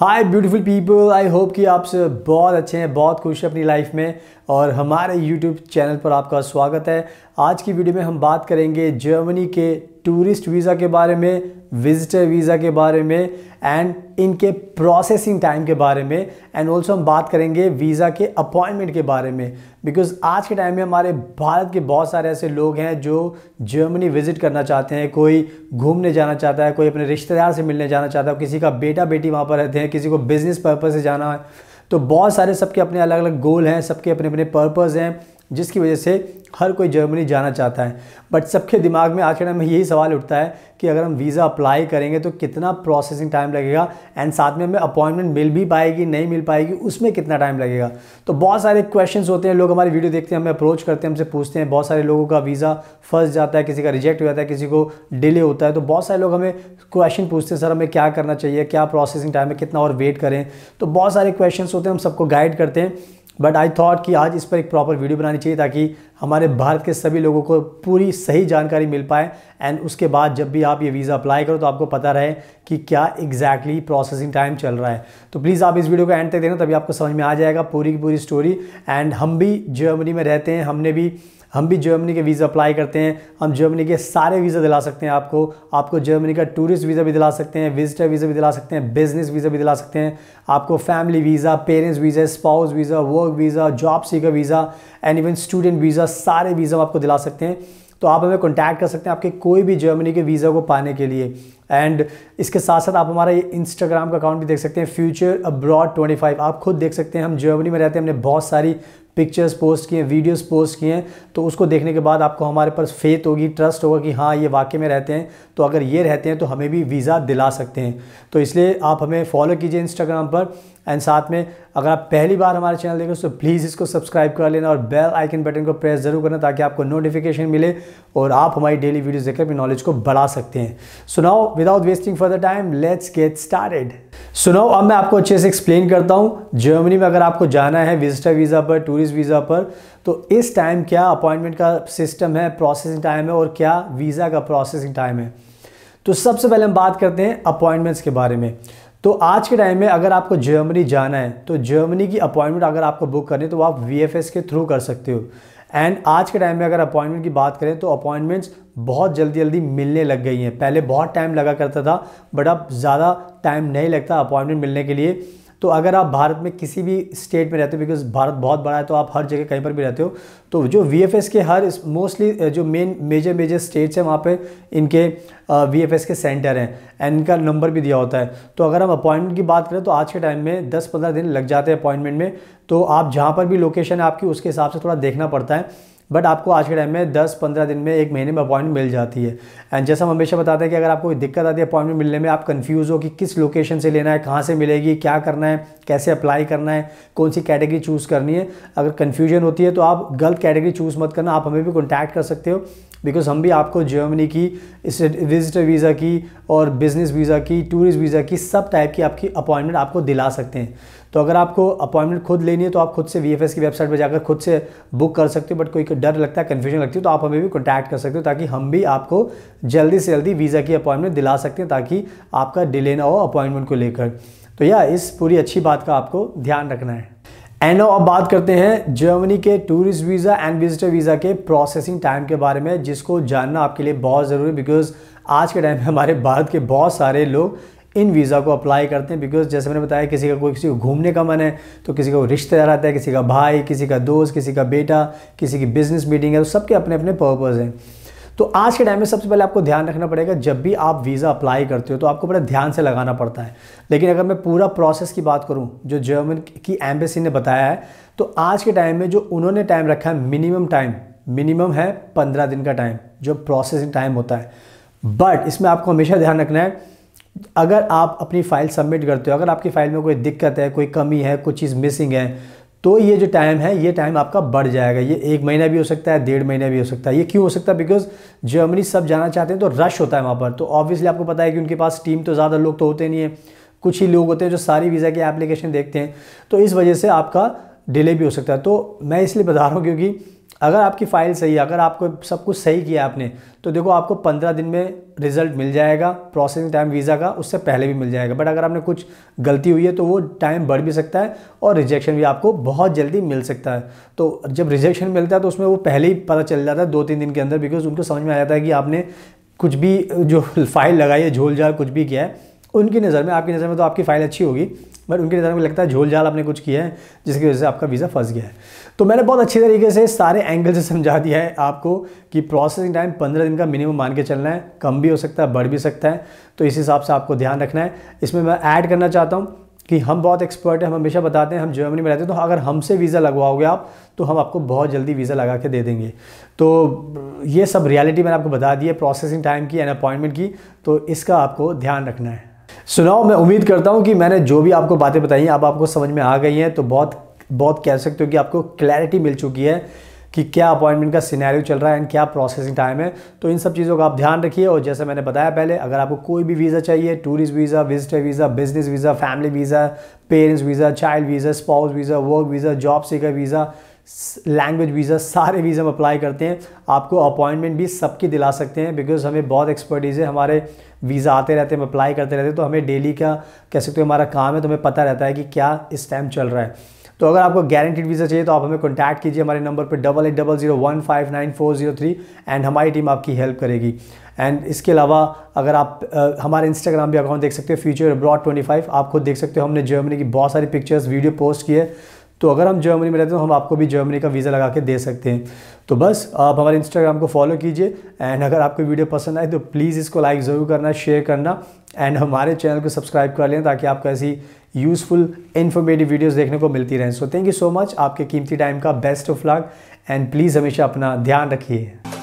hi beautiful people I hope कि आप सब बहुत अच्छे हैं बहुत खुश हैं अपनी लाइफ में और हमारे यूट्यूब चैनल पर आपका स्वागत है आज की वीडियो में हम बात करेंगे जर्मनी के टूरिस्ट वीज़ा के बारे में विजिटर वीज़ा के बारे में एंड इनके प्रोसेसिंग टाइम के बारे में एंड ऑल्सो हम बात करेंगे वीज़ा के अपॉइंटमेंट के बारे में बिकॉज आज के टाइम में हमारे भारत के बहुत सारे ऐसे लोग हैं जो जर्मनी विज़िट करना चाहते हैं कोई घूमने जाना चाहता है कोई अपने रिश्तेदार से मिलने जाना चाहता है किसी का बेटा बेटी वहाँ पर रहते हैं किसी को बिज़नेस पर्पज़ से जाना है तो बहुत सारे सबके अपने अलग अलग गोल हैं सबके अपने अपने पर्पज़ हैं जिसकी वजह से हर कोई जर्मनी जाना चाहता है बट सबके दिमाग में आज के टाइम में यही सवाल उठता है कि अगर हम वीज़ा अप्लाई करेंगे तो कितना प्रोसेसिंग टाइम लगेगा एंड साथ में हमें अपॉइंटमेंट मिल भी पाएगी नहीं मिल पाएगी उसमें कितना टाइम लगेगा तो बहुत सारे क्वेश्चंस होते हैं लोग हमारी वीडियो देखते हैं हमें अप्रोच करते हैं हमसे पूछते हैं बहुत सारे लोगों का वीज़ा फंस जाता है किसी का रिजेक्ट हो जाता है किसी को डिले होता है तो बहुत सारे लोग हमें क्वेश्चन पूछते हैं सर हमें क्या करना चाहिए क्या प्रोसेसिंग टाइम है कितना और वेट करें तो बहुत सारे क्वेश्चन होते हैं हम सबको गाइड करते हैं बट आई थॉट कि आज इस पर एक प्रॉपर वीडियो बनानी चाहिए ताकि हमारे भारत के सभी लोगों को पूरी सही जानकारी मिल पाए एंड उसके बाद जब भी आप ये वीज़ा अप्लाई करो तो आपको पता रहे कि क्या एग्जैक्टली exactly प्रोसेसिंग टाइम चल रहा है तो प्लीज़ आप इस वीडियो को एंड तक देना तभी आपको समझ में आ जाएगा पूरी की पूरी स्टोरी एंड हम भी जर्मनी में रहते हैं हमने भी हम भी जर्मनी के वीज़ा अप्लाई करते हैं हम जर्मनी के सारे वीज़ा दिला सकते हैं आपको आपको जर्मनी का टूरिस्ट वीज़ा भी दिला सकते हैं विजिटर वीज़ा भी दिला सकते हैं बिजनेस वीज़ा भी दिला सकते हैं आपको family visa parents visa spouse visa work visa job seeker visa and even student visa सारे वीज़ा आपको दिला सकते हैं तो आप हमें कॉन्टैक्ट कर सकते हैं आपके कोई भी जर्मनी के वीज़ा को पाने के लिए एंड इसके साथ साथ आप हमारा ये इंस्टाग्राम का अकाउंट भी देख सकते हैं फ्यूचर अब्रॉड ट्वेंटी फाइव आप खुद देख सकते हैं हम जर्मनी में रहते हैं हमने बहुत सारी पिक्चर्स पोस्ट किए वीडियोस पोस्ट किए तो उसको देखने के बाद आपको हमारे पास फेथ होगी ट्रस्ट होगा कि हाँ ये वाकई में रहते हैं तो अगर ये रहते हैं तो हमें भी वीज़ा दिला सकते हैं तो इसलिए आप हमें फॉलो कीजिए इंस्टाग्राम पर एंड साथ में अगर आप पहली बार हमारे चैनल देखें तो प्लीज़ इसको सब्सक्राइब कर लेना और बेल आइकन बटन को प्रेस ज़रूर करना ताकि आपको नोटिफिकेशन मिले और आप हमारी डेली वीडियोस देखकर अपनी नॉलेज को बढ़ा सकते हैं सुनाओ without wasting for the time let's get started सुनाओ अब मैं आपको अच्छे से एक्सप्लेन करता हूँ जर्मनी में अगर आपको जाना है विजिटर वीज़ा पर टूरिस्ट इस वीज़ा पर तो इस टाइम क्या अपॉइंटमेंट का सिस्टम है प्रोसेसिंग टाइम है और क्या वीज़ा का प्रोसेसिंग टाइम है तो सबसे पहले हम बात करते हैं अपॉइंटमेंट्स के बारे में तो आज के टाइम में अगर आपको जर्मनी जाना है तो जर्मनी की अपॉइंटमेंट अगर आपको बुक करनी है तो आप वी के थ्रू कर सकते हो एंड आज के टाइम में अगर अपॉइंटमेंट की बात करें तो अपॉइंटमेंट्स बहुत जल्दी जल्दी मिलने लग गई हैं पहले बहुत टाइम लगा करता था बट अब ज़्यादा टाइम नहीं लगता अपॉइंटमेंट मिलने के लिए तो अगर आप भारत में किसी भी स्टेट में रहते हो बिकॉज भारत बहुत बड़ा है तो आप हर जगह कहीं पर भी रहते हो तो जो वी के हर मोस्टली जो मेन मेजर मेजर स्टेट्स हैं वहाँ पर इनके वी uh, के सेंटर हैं एंड इनका नंबर भी दिया होता है तो अगर हम अपॉइंटमेंट की बात करें तो आज के टाइम में दस पंद्रह दिन लग जाते हैं अपॉइंटमेंट में तो आप जहाँ पर भी लोकेशन है आपकी उसके हिसाब से थोड़ा देखना पड़ता है बट आपको आज के टाइम में दस पंद्रह दिन में एक महीने में अपॉइंटमेंट मिल जाती है एंड जैसा हम हमेशा बताते हैं कि अगर आपको कोई दिक्कत आती है अपॉइंटमेंट मिलने में आप कंफ्यूज हो कि किस लोकेशन से लेना है कहाँ से मिलेगी क्या करना है कैसे अप्लाई करना है कौन सी कैटेगरी चूज़ करनी है अगर कन्फ्यूजन होती है तो आप गलत कैटेगरी चूज़ मत करना आप हमें भी कॉन्टैक्ट कर सकते हो बिकॉज हम भी आपको जर्मनी की विजिटर वीज़ा की और बिज़नेस वीज़ा की टूरिस्ट वीज़ा की सब टाइप की आपकी अपॉइंटमेंट आपको दिला सकते हैं तो अगर आपको अपॉइंटमेंट खुद लेनी है तो आप खुद से वी की वेबसाइट पर जाकर खुद से बुक कर सकते हो बट कोई डर लगता है कन्फ्यूजन लगती है तो आप हमें भी कॉन्टैक्ट कर सकते हो ताकि हम भी आपको जल्दी से जल्दी वीज़ा की अपॉइंटमेंट दिला सकते हैं ताकि आपका डिले ना हो अपॉइंटमेंट को लेकर तो या इस पूरी अच्छी बात का आपको ध्यान रखना है एंड अब बात करते हैं जर्मनी के tourist visa and visitor visa के प्रोसेसिंग टाइम के बारे में जिसको जानना आपके लिए बहुत ज़रूरी बिकॉज आज के टाइम में हमारे भारत के बहुत सारे लोग इन वीज़ा को अप्लाई करते हैं बिकॉज जैसे मैंने बताया किसी का कोई किसी को घूमने का मन है तो किसी का रिश्तेदार आता है किसी का भाई किसी का दोस्त किसी का बेटा किसी की बिजनेस मीटिंग है तो सबके अपने अपने पर्पज़ हैं तो आज के टाइम में सबसे पहले आपको ध्यान रखना पड़ेगा जब भी आप वीज़ा अप्लाई करते हो तो आपको बड़ा ध्यान से लगाना पड़ता है लेकिन अगर मैं पूरा प्रोसेस की बात करूँ जो जर्मन की एम्बेसी ने बताया है तो आज के टाइम में जो उन्होंने टाइम रखा है मिनिमम टाइम मिनिमम है पंद्रह दिन का टाइम जो प्रोसेसिंग टाइम होता है बट इसमें आपको हमेशा ध्यान रखना है अगर आप अपनी फ़ाइल सबमिट करते हो अगर आपकी फ़ाइल में कोई दिक्कत है कोई कमी है कोई चीज़ मिसिंग है तो ये जो टाइम है ये टाइम आपका बढ़ जाएगा ये एक महीना भी हो सकता है डेढ़ महीना भी हो सकता है ये क्यों हो सकता है बिकॉज जर्मनी सब जाना चाहते हैं तो रश होता है वहाँ पर तो ऑब्वियसली आपको पता है कि उनके पास टीम तो ज़्यादा लोग तो होते नहीं है कुछ ही लोग होते हैं जो सारी वीज़ा की एप्लीकेशन देखते हैं तो इस वजह से आपका डिले भी हो सकता है तो मैं इसलिए बता रहा हूँ क्योंकि अगर आपकी फ़ाइल सही है अगर आपको सब कुछ सही किया आपने तो देखो आपको पंद्रह दिन में रिज़ल्ट मिल जाएगा प्रोसेसिंग टाइम वीज़ा का उससे पहले भी मिल जाएगा बट अगर आपने कुछ गलती हुई है तो वो टाइम बढ़ भी सकता है और रिजेक्शन भी आपको बहुत जल्दी मिल सकता है तो जब रिजेक्शन मिलता है तो उसमें वो पहले ही पता चल जाता है दो तीन दिन के अंदर बिकॉज उनको समझ में आ जाता है कि आपने कुछ भी जो फाइल लगाई है झोल झाल कुछ भी किया है उनकी नज़र में आपकी नज़र में तो आपकी फ़ाइल अच्छी होगी बट उनकी नज़र में लगता है झोल झाल आपने कुछ किया है जिसकी वजह से आपका वीज़ा फंस गया है तो मैंने बहुत अच्छे तरीके से सारे एंगल से समझा दिया है आपको कि प्रोसेसिंग टाइम पंद्रह दिन का मिनिमम मान के चलना है कम भी हो सकता है बढ़ भी सकता है तो इस हिसाब से आपको ध्यान रखना है इसमें मैं ऐड करना चाहता हूँ कि हम बहुत एक्सपर्ट हैं हम हमेशा बताते हैं हम जर्मनी में रहते हैं तो अगर हमसे वीज़ा लगवाओगे आप तो हम आपको बहुत जल्दी वीज़ा लगा के दे देंगे तो ये सब रियलिटी मैंने आपको बता दी है प्रोसेसिंग टाइम की एंड अपॉइंटमेंट की तो इसका आपको ध्यान रखना है सुनाओ मैं उम्मीद करता हूँ कि मैंने जो भी आपको बातें बताई हैं अब आप आपको समझ में आ गई हैं तो बहुत बहुत कह सकते हो कि आपको क्लैरिटी मिल चुकी है कि क्या अपॉइंटमेंट का सिनेरियो चल रहा है एंड क्या प्रोसेसिंग टाइम है तो इन सब चीज़ों का आप ध्यान रखिए और जैसे मैंने बताया पहले अगर आपको कोई भी वीज़ा चाहिए tourist visa visitor visa business visa family visa parents visa child visa spouse visa work visa job seeker visa language visa सारे वीज़ा हम अप्लाई करते हैं आपको अपॉइंटमेंट भी सबकी दिला सकते हैं बिकॉज हमें बहुत एक्सपर्टीज़ है हमारे वीज़ा आते रहते हैं हम अप्लाई करते रहते हैं तो हमें डेली का कह सकते हो हमारा काम है तो हमें पता रहता है कि क्या इस टाइम चल रहा है तो अगर आपको गारंटीड वीज़ा चाहिए तो आप हमें कॉन्टैक्ट कीजिए हमारे नंबर पर double eight double zero one five nine four zero three and हमारी टीम आपकी हेल्प करेगी एंड इसके अलावा अगर आप आ, हमारे इंस्टाग्राम भी अकाउंट देख सकते हो फ्यूचर अब्रॉड ट्वेंटी फाइव आप खुद देख सकते हो हमने जर्मनी की बहुत सारी पिक्चर्स वीडियो पोस्ट किए तो अगर हम जर्मनी में रहते हैं तो हम आपको भी जर्मनी का वीज़ा लगा के दे सकते हैं तो बस आप हमारे इंस्टाग्राम को फॉलो कीजिए एंड अगर आपको वीडियो पसंद आए तो प्लीज़ इसको लाइक ज़रूर करना शेयर करना एंड हमारे चैनल को सब्सक्राइब कर लें ताकि आपको ऐसी यूज़फुल इन्फॉर्मेटिव वीडियोज़ देखने को मिलती रहें so thank you so much आपके कीमती टाइम का best of luck and please हमेशा अपना ध्यान रखिए